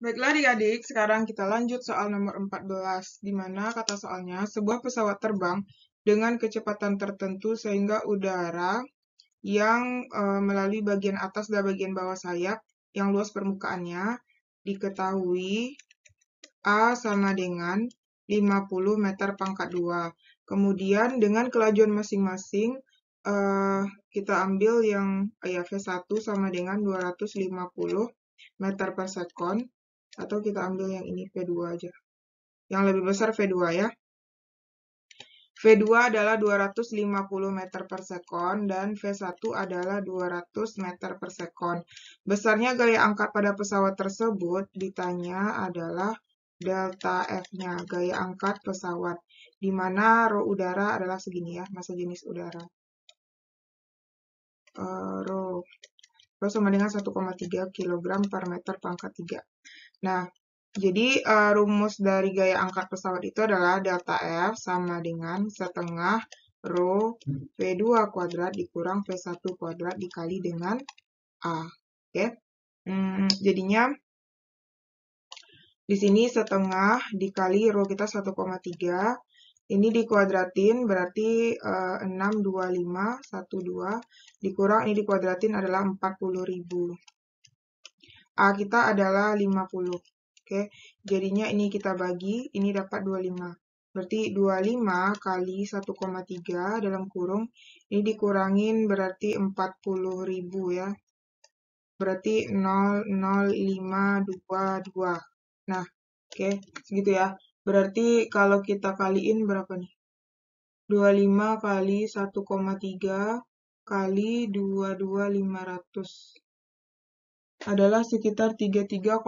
Baiklah adik-adik, sekarang kita lanjut soal nomor 14, di mana kata soalnya sebuah pesawat terbang dengan kecepatan tertentu sehingga udara yang e, melalui bagian atas dan bagian bawah sayap yang luas permukaannya diketahui A sama dengan 50 meter pangkat 2. Kemudian dengan kelajuan masing-masing e, kita ambil yang eh, ya V1 sama dengan 250 meter per sekon atau kita ambil yang ini V2 aja. Yang lebih besar V2 ya. V2 adalah 250 meter per sekon dan V1 adalah 200 meter per sekon. Besarnya gaya angkat pada pesawat tersebut ditanya adalah delta F-nya, gaya angkat pesawat, di mana rho udara adalah segini ya, masa jenis udara. Uh, eh, rho atau sama dengan 1,3 kg per meter pangkat 3. Nah, jadi uh, rumus dari gaya angkat pesawat itu adalah delta F sama dengan setengah rho V2 kuadrat dikurang V1 kuadrat dikali dengan A. Oke, okay? hmm, jadinya di sini setengah dikali rho kita 1,3 ini dikuadratin berarti uh, 6, 2, Dikurang ini dikuadratin adalah 40.000. A kita adalah 50. Oke, jadinya ini kita bagi, ini dapat 25. Berarti 25 kali 1,3 dalam kurung, ini dikurangin berarti 40.000 ya. Berarti 00522. Nah, oke, segitu ya. Berarti kalau kita kaliin berapa nih? 25 kali 1,3 kali 22.500 adalah sekitar 330625.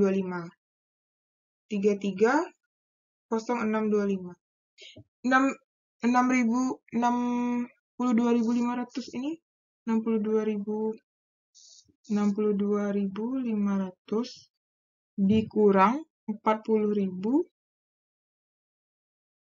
330625. 6 6000 62500 ini 62000 62500 dikurang 40000